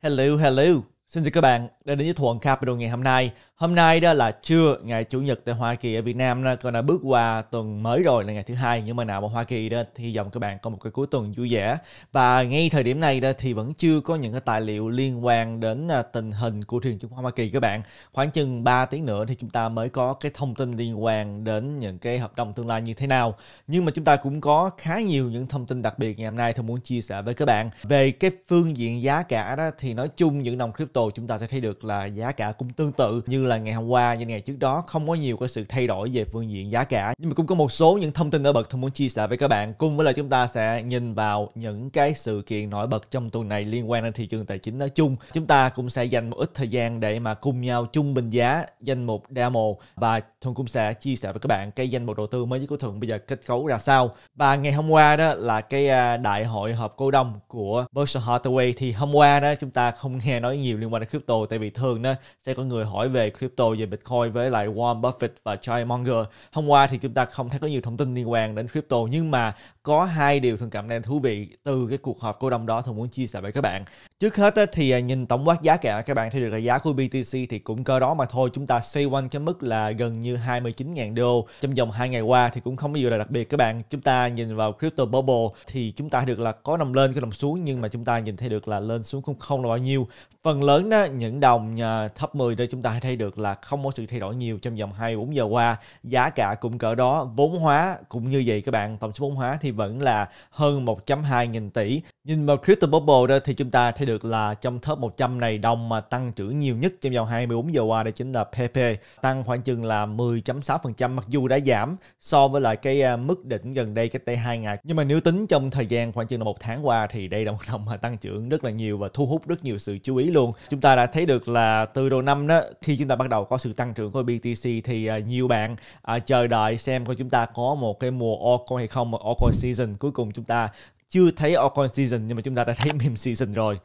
Hello, hello. Xin chào các bạn đã đến với Thuận Capital ngày hôm nay. Hôm nay đó là trưa ngày chủ nhật tại Hoa Kỳ ở Việt Nam đó, còn đã bước qua tuần mới rồi là ngày thứ hai nhưng mà nào ở Hoa Kỳ đó thì hy vọng các bạn có một cái cuối tuần vui vẻ và ngay thời điểm này đó thì vẫn chưa có những cái tài liệu liên quan đến à, tình hình của thị trường Hoa Kỳ các bạn. Khoảng chừng 3 tiếng nữa thì chúng ta mới có cái thông tin liên quan đến những cái hợp đồng tương lai như thế nào. Nhưng mà chúng ta cũng có khá nhiều những thông tin đặc biệt ngày hôm nay tôi muốn chia sẻ với các bạn về cái phương diện giá cả đó thì nói chung những đồng crypto crypto chúng ta sẽ thấy được là giá cả cũng tương tự như là ngày hôm qua như ngày trước đó không có nhiều cái sự thay đổi về phương diện giá cả nhưng mà cũng có một số những thông tin nổi bật tôi muốn chia sẻ với các bạn cùng với là chúng ta sẽ nhìn vào những cái sự kiện nổi bật trong tuần này liên quan đến thị trường tài chính nói chung chúng ta cũng sẽ dành một ít thời gian để mà cùng nhau chung bình giá danh mục demo và thuận cũng sẽ chia sẻ với các bạn cái danh mục đầu tư mới nhất của thuận bây giờ kết cấu ra sao và ngày hôm qua đó là cái à, đại hội họp cổ đông của Berkshire Hathaway thì hôm qua đó chúng ta không nghe nói nhiều liên liên quan đến crypto tại vì thường đó sẽ có người hỏi về crypto về Bitcoin với lại Warren Buffett và Charlie Munger hôm qua thì chúng ta không thấy có nhiều thông tin liên quan đến crypto nhưng mà có hai điều thường cảm thấy thú vị từ cái cuộc họp cổ đông đó thường muốn chia sẻ với các bạn Trước hết thì à, nhìn tổng quát giá cả các bạn thấy được là giá của BTC thì cũng cơ đó mà thôi chúng ta xoay quanh cái mức là gần như 29.000 đô trong vòng 2 ngày qua thì cũng không có gì là đặc biệt các bạn chúng ta nhìn vào crypto bubble thì chúng ta được là có nằm lên có nằm xuống nhưng mà chúng ta nhìn thấy được là lên xuống cũng không là bao nhiêu phần lớn đó những đồng à, thấp 10 đây chúng ta thấy được là không có sự thay đổi nhiều trong vòng 24 giờ qua giá cả cũng cỡ đó vốn hóa cũng như vậy các bạn tổng số vốn hóa thì vẫn là hơn 1.2 nghìn tỷ Nhìn vào Crypto Bubble đó thì chúng ta thấy được là trong top 100 này đồng mà tăng trưởng nhiều nhất trong vòng 24 giờ qua đó chính là PP tăng khoảng chừng là 10.6% mặc dù đã giảm so với lại cái à, mức đỉnh gần đây cách đây 2 ngày. Nhưng mà nếu tính trong thời gian khoảng chừng là một tháng qua thì đây là một đồng mà tăng trưởng rất là nhiều và thu hút rất nhiều sự chú ý luôn. Chúng ta đã thấy được là từ đầu năm đó khi chúng ta bắt đầu có sự tăng trưởng của BTC thì à, nhiều bạn à, chờ đợi xem coi chúng ta có một cái mùa altcoin hay không, một altcoin season cuối cùng chúng ta chưa thấy Ocon Season nhưng mà chúng ta đã thấy Meme Season rồi.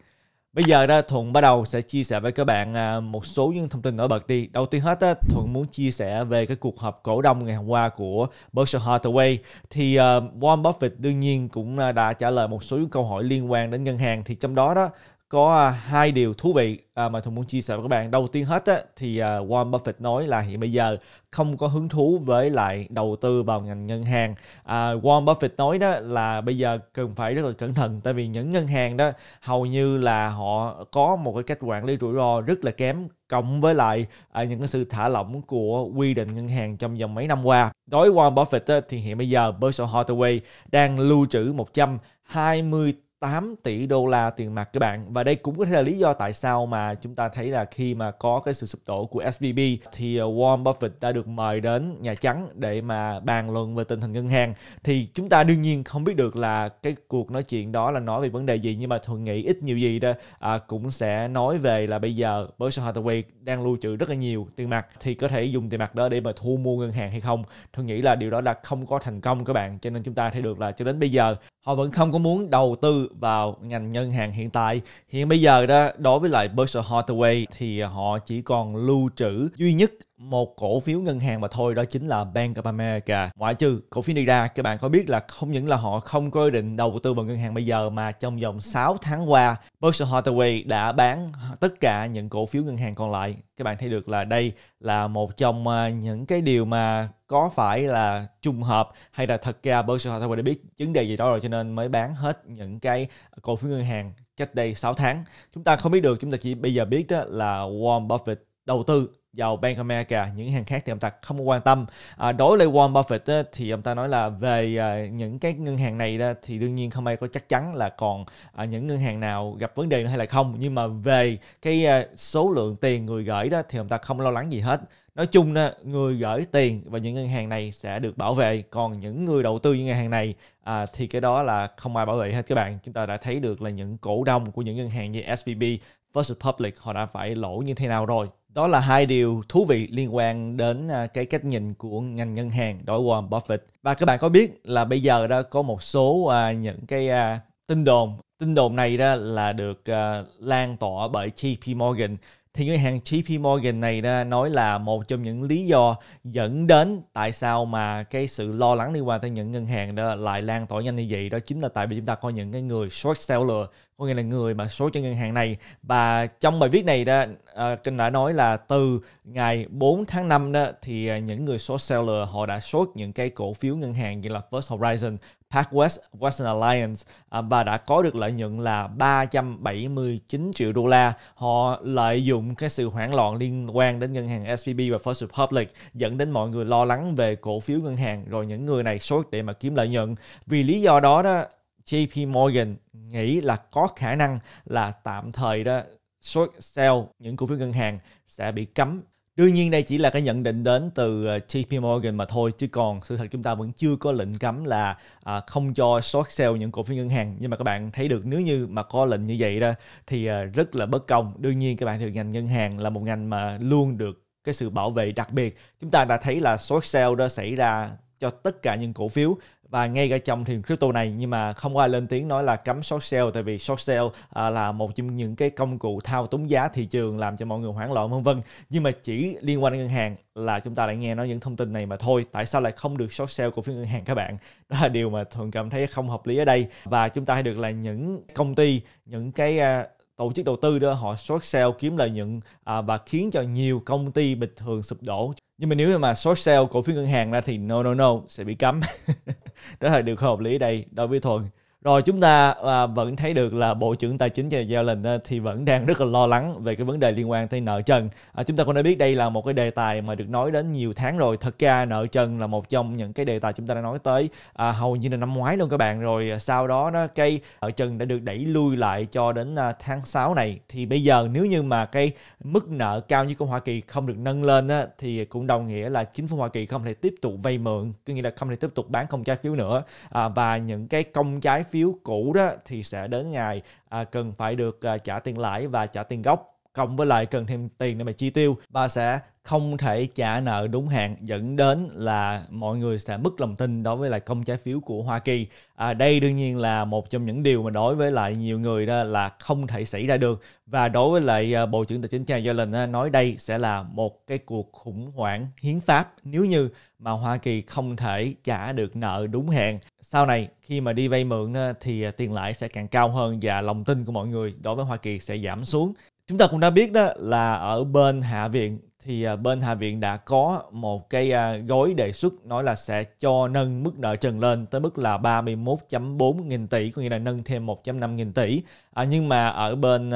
Bây giờ đó Thuận bắt đầu sẽ chia sẻ với các bạn à, một số những thông tin nổi bật đi. Đầu tiên hết á, Thuận muốn chia sẻ về cái cuộc họp cổ đông ngày hôm qua của Berkshire Hathaway. Thì uh, Warren Buffett đương nhiên cũng à, đã trả lời một số những câu hỏi liên quan đến ngân hàng. Thì trong đó đó có à, hai điều thú vị à, mà Thùng muốn chia sẻ với các bạn. Đầu tiên hết thì à, Warren Buffett nói là hiện bây giờ không có hứng thú với lại đầu tư vào ngành ngân hàng. Warren Buffett nói đó là bây giờ cần phải rất là cẩn thận tại vì những ngân hàng đó hầu như là họ có một cái cách quản lý rủi ro rất là kém cộng với lại những cái sự thả lỏng của quy định ngân hàng trong vòng mấy năm qua. Đối với Warren Buffett thì hiện bây giờ Berkshire Hathaway đang lưu trữ 100 20 8 tỷ đô la tiền mặt các bạn và đây cũng có thể là lý do tại sao mà chúng ta thấy là khi mà có cái sự sụp đổ của SVB thì ờ, Warren Buffett đã được mời đến Nhà Trắng để mà bàn luận về tình hình ngân hàng thì chúng ta đương nhiên không biết được là cái cuộc nói chuyện đó là nói về vấn đề gì nhưng mà thường nghĩ ít nhiều gì đó à, cũng sẽ nói về là bây giờ Berkshire Hathaway đang lưu trữ rất là nhiều tiền mặt thì có thể dùng tiền mặt đó để mà thu mua ngân hàng hay không thường nghĩ là điều đó là không có thành công các bạn cho nên chúng ta thấy được là cho đến bây giờ họ vẫn không có muốn đầu tư vào ngành ngân hàng hiện tại. Hiện bây giờ đó đối với lại Berkshire Hathaway thì họ chỉ còn lưu trữ duy nhất một cổ phiếu ngân hàng mà thôi đó chính là Bank of America ngoại trừ cổ phiếu này ra các bạn có biết là không những là họ không có ý định đầu tư vào ngân hàng bây giờ mà trong vòng 6 tháng qua Berkshire Hathaway đã bán tất cả những cổ phiếu ngân hàng còn lại các bạn thấy được là đây là một trong à, những cái điều mà có phải là trùng hợp hay là thật ra Berkshire Hathaway đã biết vấn đề gì đó rồi cho nên mới bán hết những cái cổ phiếu ngân hàng cách đây 6 tháng chúng ta không biết được chúng ta chỉ bây giờ biết đó là Warren Buffett đầu tư dầu Bank of America những hàng khác thì ông ta không quan tâm à, đối với Warren Buffett á, thì ông ta nói là về à, những cái ngân hàng này đó, thì đương nhiên không ai có chắc chắn là còn à, những ngân hàng nào gặp vấn đề nữa hay là không nhưng mà về cái à, số lượng tiền người gửi đó thì ông ta không lo lắng gì hết nói chung đó, người gửi tiền và những ngân hàng này sẽ được bảo vệ còn những người đầu tư những ngân hàng này à, thì cái đó là không ai bảo vệ hết các bạn chúng ta đã thấy được là những cổ đông của những ngân hàng như SVB First Republic họ đã phải lỗ như thế nào rồi đó là hai điều thú vị liên quan đến à, cái cách nhìn của ngành ngân hàng đối Warren Buffett và các bạn có biết là bây giờ đó có một số à, những cái à, tin đồn tin đồn này đó là được lan tỏa bởi JP Morgan thì ngân hàng JP Morgan này đó nói là một trong những lý do dẫn đến tại sao mà cái sự lo lắng liên quan tới những ngân hàng đó lại lan tỏa nhanh như vậy đó chính là tại vì chúng ta có những cái người short seller có nghĩa là người mà số cho ngân hàng này và trong bài viết này đó à, kênh đã nói là từ ngày 4 tháng 5 đó thì à, những người số seller họ đã short những cái cổ phiếu ngân hàng như là First Horizon, PacWest, Western Alliance à, và đã có được lợi nhuận là 379 triệu đô la. Họ lợi dụng cái sự hoảng loạn liên quan đến ngân hàng SVB và First Republic dẫn đến mọi người lo lắng về cổ phiếu ngân hàng rồi những người này short để mà kiếm lợi nhuận. Vì lý do đó đó JP Morgan nghĩ là có khả năng là tạm thời đó short sell những cổ phiếu ngân hàng sẽ bị cấm. Đương nhiên đây chỉ là cái nhận định đến từ ờ, JP Morgan mà thôi chứ còn sự thật chúng ta vẫn chưa có lệnh cấm là à, không cho short sell những cổ phiếu ngân hàng nhưng mà các bạn thấy được nếu như mà có lệnh như vậy đó thì à, rất là bất công. Đương nhiên các bạn thường ngành ngân hàng là một ngành mà luôn được cái sự bảo vệ đặc biệt chúng ta đã thấy là short sell đó xảy ra cho tất cả những cổ phiếu và ngay cả trong thị trường crypto này nhưng mà không ai lên tiếng nói là cấm short sale tại vì short sale à, là một trong những cái công cụ thao túng giá thị trường làm cho mọi người hoảng loạn vân vân nhưng mà chỉ liên quan đến ngân hàng là chúng ta lại nghe nói những thông tin này mà thôi tại sao lại không được short sale cổ phiếu ngân hàng các bạn đó là điều mà thường cảm thấy không hợp lý ở đây và chúng ta hay được là những công ty những cái à, tổ chức đầu tư đó họ short sale kiếm lợi nhuận à, và khiến cho nhiều công ty bình thường sụp đổ nhưng mà nếu mà short sale cổ phiếu ngân hàng ra thì no no no sẽ bị cấm đó là điều không hợp lý đây đối với thuần rồi chúng ta à, vẫn thấy được là bộ trưởng tài chính Janet Yellen à, thì vẫn đang rất là lo lắng về cái vấn đề liên quan tới nợ trần à, chúng ta cũng đã biết đây là một cái đề tài mà được nói đến nhiều tháng rồi thật ra nợ trần là một trong những cái đề tài chúng ta đã nói tới à, hầu như là năm ngoái luôn các bạn rồi à, sau đó nó cây nợ trần đã được đẩy lui lại cho đến à, tháng 6 này thì bây giờ nếu như mà cái mức nợ cao như của Hoa Kỳ không được nâng lên á, thì cũng đồng nghĩa là chính phủ Hoa Kỳ không thể tiếp tục vay mượn có nghĩa là không thể tiếp tục bán công trái phiếu nữa à, và những cái công trái phiếu cũ đó thì sẽ đến ngày à, cần phải được à, trả tiền lãi và trả tiền gốc cộng với lại cần thêm tiền để mà chi tiêu và sẽ không thể trả nợ đúng hạn dẫn đến là mọi người sẽ mất lòng tin đối với lại công trái phiếu của Hoa Kỳ. À, đây đương nhiên là một trong những điều mà đối với lại nhiều người đó là không thể xảy ra được và đối với lại à, Bộ trưởng Tài chính Janet Yellen nói đây sẽ là một cái cuộc khủng hoảng hiến pháp nếu như mà Hoa Kỳ không thể trả được nợ đúng hạn sau này khi mà đi vay mượn ờ, thì ờ, tiền lãi sẽ càng cao hơn và lòng tin của mọi người đối với Hoa Kỳ sẽ giảm xuống. Chúng ta cũng đã biết đó là ở bên Hạ viện thì ờ, bên Hạ viện đã có một cái gói đề xuất nói là sẽ cho nâng mức nợ trần lên tới mức là 31.4 nghìn tỷ, có nghĩa là nâng thêm 1.5 nghìn tỷ. À, nhưng mà ở bên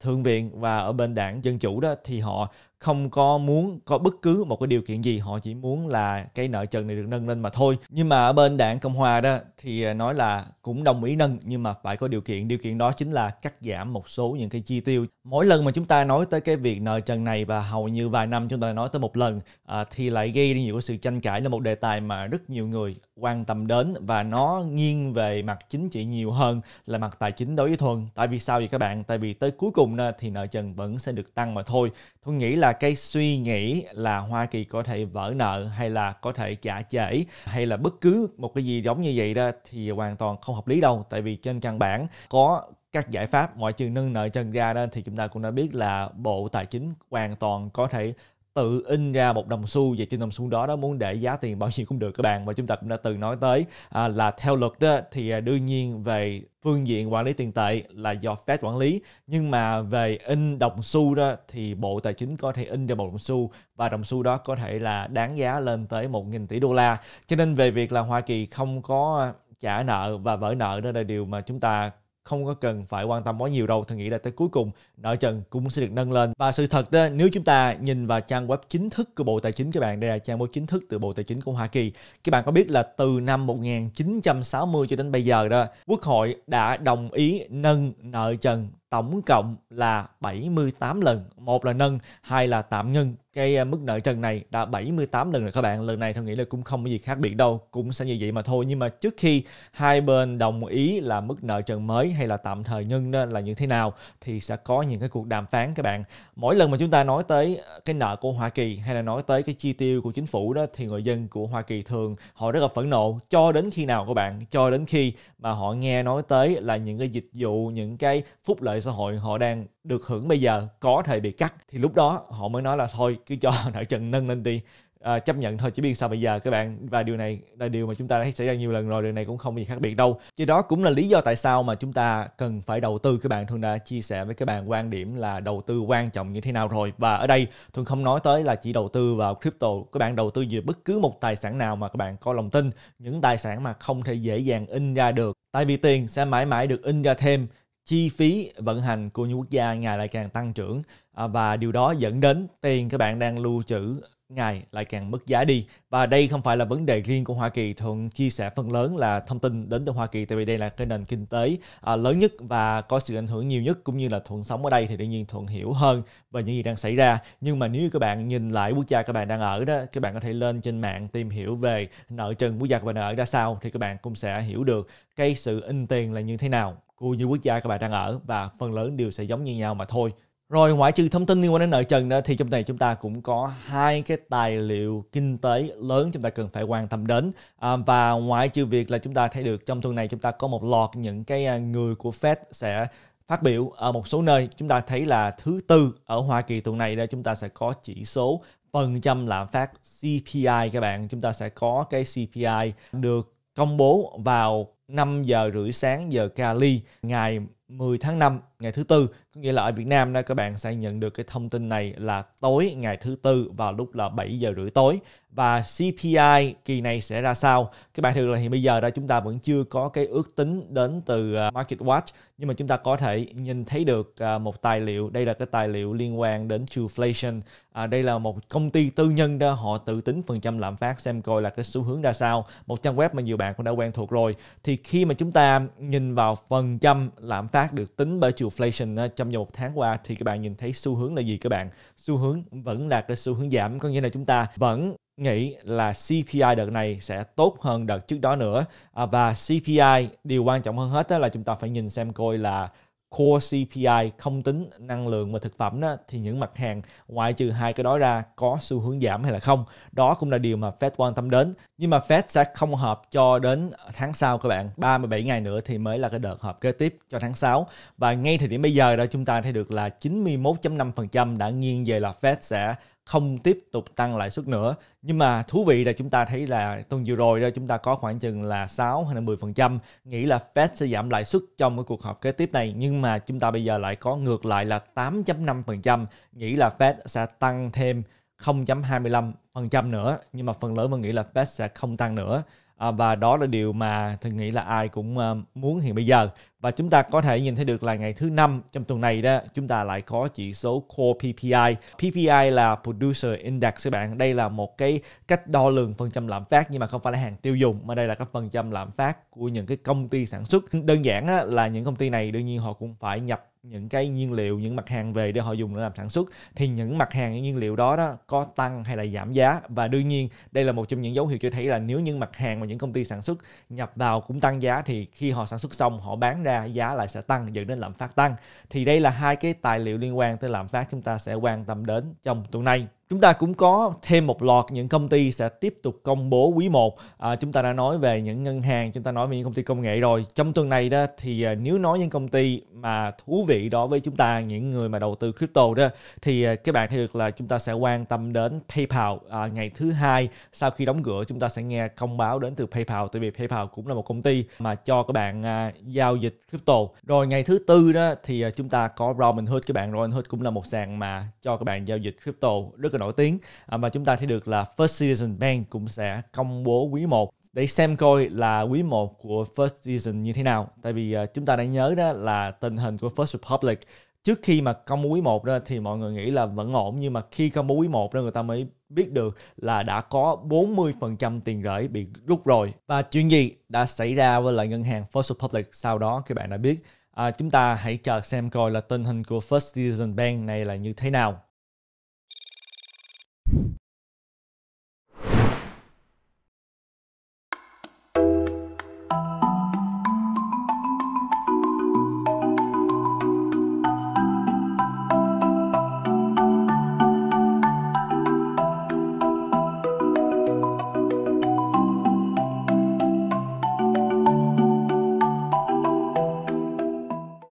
Thượng viện và ở bên đảng Dân Chủ đó thì họ không có muốn có bất cứ một cái điều kiện gì họ chỉ muốn là cái nợ trần này được nâng lên mà thôi nhưng mà ở bên đảng cộng hòa đó thì à, nói là cũng đồng ý nâng nhưng mà phải có điều kiện điều kiện đó chính là cắt giảm một số những cái chi tiêu mỗi lần mà chúng ta nói tới cái việc nợ trần này và hầu như vài năm chúng ta nói tới một lần à, thì lại gây ra nhiều sự tranh cãi là một đề tài mà rất nhiều người quan tâm đến và nó nghiêng về mặt chính trị nhiều hơn là mặt tài chính đối với thuần tại vì sao vậy các bạn tại vì tới cuối cùng thì nợ trần vẫn sẽ được tăng mà thôi tôi nghĩ là cái suy nghĩ là Hoa Kỳ có thể vỡ nợ hay là có thể trả trễ hay là bất cứ một cái gì giống như vậy đó thì hoàn toàn không hợp lý đâu tại vì trên căn bản có các giải pháp ngoại trừ nâng nợ trần ra đó thì chúng ta cũng đã biết là bộ tài chính hoàn toàn có thể tự in ra một đồng xu và trên đồng xu đó đó muốn để giá tiền bao nhiêu cũng được các bạn và chúng ta cũng đã từng nói tới à, là theo luật đó thì à, đương nhiên về phương diện quản lý tiền tệ là do Fed quản lý nhưng mà về in đồng xu đó thì Bộ Tài chính có thể in ra một đồng xu và đồng xu đó có thể là đáng giá lên tới 1.000 tỷ đô la cho nên về việc là Hoa Kỳ không có trả nợ và vỡ nợ đó là điều mà chúng ta không có cần phải quan tâm quá nhiều đâu tôi nghĩ là tới cuối cùng nợ trần cũng sẽ được nâng lên và sự thật đó nếu chúng ta nhìn vào trang web chính thức của bộ tài chính các bạn đây là trang web chính thức từ bộ tài chính của Hoa Kỳ các bạn có biết là từ năm 1960 cho đến bây giờ đó quốc hội đã đồng ý nâng nợ trần tổng cộng là 78 lần một là nâng hai là tạm ngưng cái à, mức nợ trần này đã 78 lần rồi các bạn. Lần này tôi nghĩ là cũng không có gì khác biệt đâu, cũng sẽ như vậy mà thôi. Nhưng mà trước khi hai bên đồng ý là mức nợ trần mới hay là tạm thời nhân nên là như thế nào thì sẽ có những cái cuộc đàm phán các bạn. Mỗi lần mà chúng ta nói tới cái nợ của Hoa Kỳ hay là nói tới cái chi tiêu của chính phủ đó thì người dân của Hoa Kỳ thường họ rất là phẫn nộ cho đến khi nào các bạn, cho đến khi mà họ nghe nói tới là những cái dịch vụ, những cái phúc lợi xã hội họ đang được hưởng bây giờ có thể bị cắt thì lúc đó họ mới nói là thôi cứ cho nợ trần nâng lên đi à, chấp nhận thôi chỉ biết sao bây giờ các bạn và điều này là điều mà chúng ta đã xảy ra nhiều lần rồi điều này cũng không gì khác biệt đâu chứ đó cũng là lý do tại sao mà chúng ta cần phải đầu tư các bạn thường đã chia sẻ với các bạn quan điểm là đầu tư quan trọng như thế nào rồi và ở đây thường không nói tới là chỉ đầu tư vào crypto các bạn đầu tư về bất cứ một tài sản nào mà các bạn có lòng tin những tài sản mà không thể dễ dàng in ra được tại vì tiền sẽ mãi mãi được in ra thêm chi phí vận hành của những quốc gia ngày lại càng tăng trưởng à, và điều đó dẫn đến tiền các bạn đang lưu trữ ngày lại càng mất giá đi và đây không phải là vấn đề riêng của Hoa Kỳ thường chia sẻ phần lớn là thông tin đến từ Hoa Kỳ tại vì đây là cái nền kinh tế à, lớn nhất và có sự ảnh hưởng nhiều nhất cũng như là thuận sống ở đây thì đương nhiên thuận hiểu hơn về những gì đang xảy ra nhưng mà nếu các bạn nhìn lại quốc gia các bạn đang ở đó các bạn có thể lên trên mạng tìm hiểu về nợ trần quốc gia các bạn ở ra sao thì các bạn cũng sẽ hiểu được cái sự in tiền là như thế nào của những quốc gia các bạn đang ở và phần lớn đều sẽ giống như nhau mà thôi rồi ngoại trừ thông tin liên quan đến nợ trần nữa thì trong này chúng ta cũng có hai cái tài liệu kinh tế lớn chúng ta cần phải quan tâm đến à, và ngoại trừ việc là chúng ta thấy được trong tuần này chúng ta có một loạt những cái à, người của Fed sẽ phát biểu ở một số nơi chúng ta thấy là thứ tư ở Hoa Kỳ tuần này đó chúng ta sẽ có chỉ số phần trăm lạm phát CPI các bạn chúng ta sẽ có cái CPI được công bố vào 5 giờ rưỡi sáng giờ Cali ngày 10 tháng 5 ngày thứ tư có nghĩa là ở Việt Nam đó các bạn sẽ nhận được cái thông tin này là tối ngày thứ tư vào lúc là 7 giờ rưỡi tối và CPI kỳ này sẽ ra sao các bạn thường là hiện bây giờ đó chúng ta vẫn chưa có cái ước tính đến từ à, Market Watch nhưng mà chúng ta có thể nhìn thấy được à, một tài liệu đây là cái tài liệu liên quan đến Trueflation à, đây là một công ty tư nhân đó họ tự tính phần trăm lạm phát xem coi là cái xu hướng ra sao một trang web mà nhiều bạn cũng đã quen thuộc rồi thì khi mà chúng ta nhìn vào phần trăm lạm phát được tính bởi Trueflation trong vòng một tháng qua thì các bạn nhìn thấy xu hướng là gì các bạn? Xu hướng vẫn là cái xu hướng giảm, có nghĩa là chúng ta vẫn nghĩ là CPI đợt này sẽ tốt hơn đợt trước đó nữa à, và CPI điều quan trọng hơn hết đó là chúng ta phải nhìn xem coi là core CPI không tính năng lượng và thực phẩm đó thì những mặt hàng ngoại trừ hai cái đó ra có xu hướng giảm hay là không đó cũng là điều mà Fed quan tâm đến nhưng mà Fed sẽ không họp cho đến tháng sau các bạn 37 ngày nữa thì mới là cái đợt họp kế tiếp cho tháng 6 và ngay thời điểm bây giờ đó chúng ta thấy được là 91.5% đã nghiêng về là Fed sẽ không tiếp tục tăng lãi suất nữa. Nhưng mà thú vị là chúng ta thấy là tuần vừa rồi đó chúng ta có khoảng chừng là 6 hay là 10% nghĩ là Fed sẽ giảm lãi suất trong cái cuộc họp kế tiếp này nhưng mà chúng ta bây giờ lại có ngược lại là 8.5% nghĩ là Fed sẽ tăng thêm 0.25% nữa nhưng mà phần lớn mình nghĩ là Fed sẽ không tăng nữa à, và đó là điều mà tôi nghĩ là ai cũng à, muốn hiện bây giờ và chúng ta có thể nhìn thấy được là ngày thứ năm trong tuần này đó chúng ta lại có chỉ số Core PPI PPI là Producer Index các bạn đây là một cái cách đo lường phần trăm lạm phát nhưng mà không phải là hàng tiêu dùng mà đây là các phần trăm lạm phát của những cái công ty sản xuất đơn giản là những công ty này đương nhiên họ cũng phải nhập những cái nhiên liệu những mặt hàng về để họ dùng để làm sản xuất thì những mặt hàng những nhiên liệu đó đó có tăng hay là giảm giá và đương nhiên đây là một trong những dấu hiệu cho thấy là nếu những mặt hàng mà những công ty sản xuất nhập vào cũng tăng giá thì khi họ sản xuất xong họ bán ra giá lại sẽ tăng dẫn đến lạm phát tăng thì đây là hai cái tài liệu liên quan tới lạm phát chúng ta sẽ quan tâm đến trong tuần này Chúng ta cũng có thêm một loạt những công ty sẽ tiếp tục công bố quý 1. À, chúng ta đã nói về những ngân hàng, chúng ta nói về những công ty công nghệ rồi. Trong tuần này đó thì à, nếu nói những công ty mà thú vị đối với chúng ta những người mà đầu tư crypto đó thì à, các bạn thấy được là chúng ta sẽ quan tâm đến PayPal à, ngày thứ hai sau khi đóng cửa chúng ta sẽ nghe công báo đến từ PayPal tại vì PayPal cũng là một công ty mà cho các bạn à, giao dịch crypto. Rồi ngày thứ tư đó thì à, chúng ta có Robinhood các bạn Robinhood cũng là một sàn mà cho các bạn giao dịch crypto rất là nổi tiếng à, mà chúng ta thấy được là First Citizen Bank cũng sẽ công bố quý 1 để xem coi là quý 1 của First Citizen như thế nào. Tại vì uh, chúng ta đã nhớ đó là tình hình của First Republic trước khi mà công bố quý 1 đó thì mọi người nghĩ là vẫn ổn nhưng mà khi công bố quý 1 đó người ta mới biết được là đã có 40% tiền gửi bị rút rồi. Và chuyện gì đã xảy ra với lại ngân hàng First Republic sau đó các bạn đã biết. À, chúng ta hãy chờ xem coi là tình hình của First Citizen Bank này là như thế nào.